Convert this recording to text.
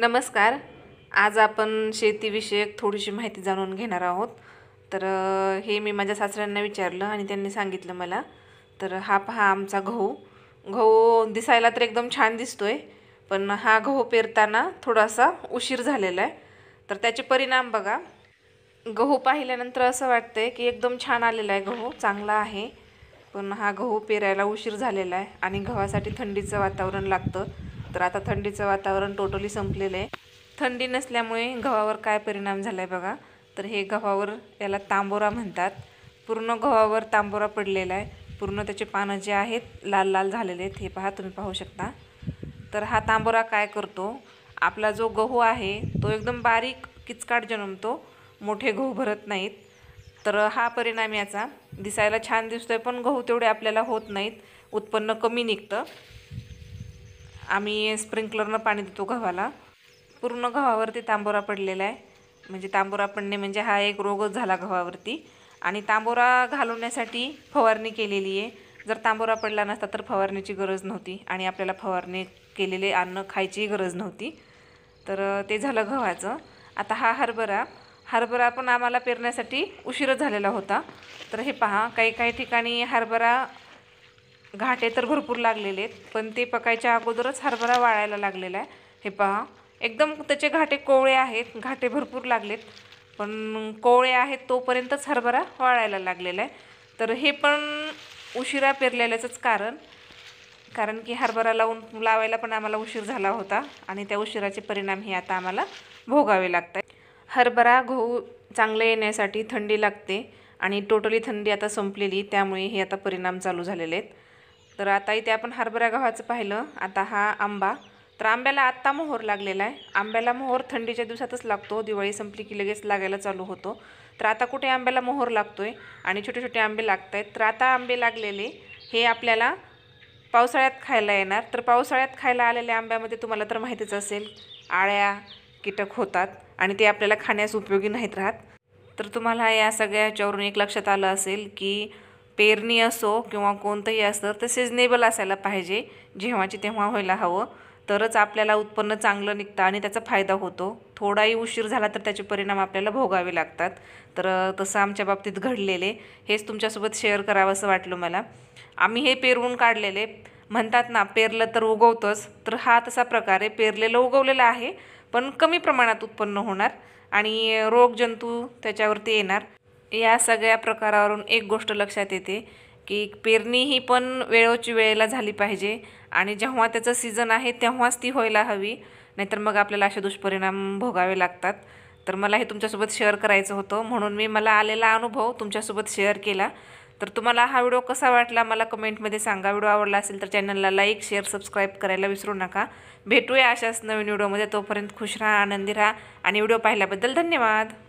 नमस्कार आज आपण शेतीविषयक थोडीशी माहिती जाणून घेणार आहोत तर हे मी माझ्या सासऱ्यांना विचारलं आणि त्यांनी सांगितलं मला तर हा पहा आमचा गहू गहू दिसायला तर एकदम छान दिसतो आहे पण हा गहू पेरताना थोडासा उशीर झालेला आहे तर त्याचे परिणाम बघा गहू पाहिल्यानंतर असं वाटतंय की एकदम छान आलेला आहे गहू चांगला आहे पण हा गहू पेरायला उशीर झालेला आहे आणि गव्हासाठी थंडीचं वातावरण लागतं तर आता थंडीचं वातावरण टोटली संपलेलं आहे थंडी नसल्यामुळे गव्हावर काय परिणाम झाला आहे बघा तर हे गव्हावर याला तांबोरा म्हणतात पूर्ण गव्हावर तांबोरा पडलेला आहे पूर्ण त्याचे पानं जे आहेत लाल लाल झालेले आहेत हे पहा तुम्ही पाहू शकता तर हा तांबोरा काय करतो आपला जो गहू आहे तो एकदम बारीक किचकाट जन्मतो मोठे गहू भरत नाहीत तर हा परिणाम याचा दिसायला छान दिसतो आहे पण गहू तेवढे आपल्याला होत नाहीत उत्पन्न कमी निघतं आम्ही स्प्रिंकलरनं पाणी देतो गव्हाला पूर्ण गव्हावरती तांबोरा पडलेला आहे म्हणजे तांबोरा पडणे म्हणजे हा एक रोगच झाला गव्हावरती आणि तांबोरा घालवण्यासाठी फवारणी केलेली आहे जर तांबोरा पडला नसता तर फवारणीची गरज नव्हती आणि आपल्याला फवारणी केलेले अन्न खायचीही गरज नव्हती तर ते झालं गव्हाचं आता हा हरभरा हरभरा पण आम्हाला पेरण्यासाठी उशीर झालेला होता तर हे पहा काही काही ठिकाणी हरभरा घाटे तर भरपूर लागलेले आहेत पण ते पकायच्या अगोदरच हरभरा वाळायला लागलेला आहे हे पहा एकदम त्याचे घाटे कोवळे आहेत घाटे भरपूर लागलेत पण कोवळे आहेत तोपर्यंतच हरभरा वाळायला लागलेला आहे तर हे पण उशिरा पेरलेल्याचंच कारण कारण की हरभरा लावून लावायला पण आम्हाला उशीर झाला होता आणि त्या उशिराचे परिणाम हे आता आम्हाला भोगावे लागत आहेत हरभरा गहू चांगले येण्यासाठी थंडी लागते आणि टोटली थंडी आता संपलेली त्यामुळे हे आता परिणाम चालू झालेले आहेत तर आता इथे आपण हरभरा गव्हाचं पाहिलं आता हा आंबा तर आंब्याला आत्ता मोहोर लागलेला आहे आंब्याला मोहोर थंडीच्या दिवसातच लागतो दिवाळी संपली की लगेच लागायला चालू होतो तर आता कुठे आंब्याला मोहोर लागतो आहे आणि छोटे छोटे आंबे लागत आहेत तर आता आंबे लागलेले हे आपल्याला पावसाळ्यात खायला येणार तर पावसाळ्यात खायला आलेल्या आंब्यामध्ये तुम्हाला तर माहितीच असेल आळ्या कीटक होतात आणि ते आपल्याला खाण्यास उपयोगी नाहीत राहत तर तुम्हाला या सगळ्याच्यावरून एक लक्षात आलं असेल की पेरणी असो किंवा कोणतंही असतं ते सिजनेबल असायला पाहिजे जेव्हाची तेव्हा व्हायला हवं तरच आपल्याला उत्पन्न चांगलं निघतं आणि त्याचा फायदा होतो थोडाही उशीर झाला तर त्याचे परिणाम आपल्याला भोगावे लागतात तर तसं आमच्या बाबतीत घडलेले हेच तुमच्यासोबत शेअर करावं असं वाटलं मला आम्ही हे पेरवून काढलेले म्हणतात ना पेरलं तर उगवतोच तर हा तसा प्रकारे पेरलेलं उगवलेलं आहे पण कमी प्रमाणात उत्पन्न होणार आणि रोगजंतू त्याच्यावरती येणार या सगळ्या प्रकारावरून एक गोष्ट लक्षात येते की पेरणी ही पण वेळोची वेळेला झाली पाहिजे आणि जेव्हा त्याचं सीझन आहे तेव्हाच ती व्हायला हवी नाहीतर मग आपल्याला असे दुष्परिणाम भोगावे लागतात तर मला हे तुमच्यासोबत शेअर करायचं होतं म्हणून मी मला आलेला अनुभव तुमच्यासोबत शेअर केला तर तुम्हाला हा व्हिडिओ कसा वाटला मला कमेंटमध्ये सांगा व्हिडिओ आवडला असेल तर चॅनलला लाईक शेअर सबस्क्राईब करायला विसरू नका भेटूया अशाच नवीन व्हिडिओमध्ये तोपर्यंत खुश राहा आनंदी राहा आणि व्हिडिओ पाहिल्याबद्दल धन्यवाद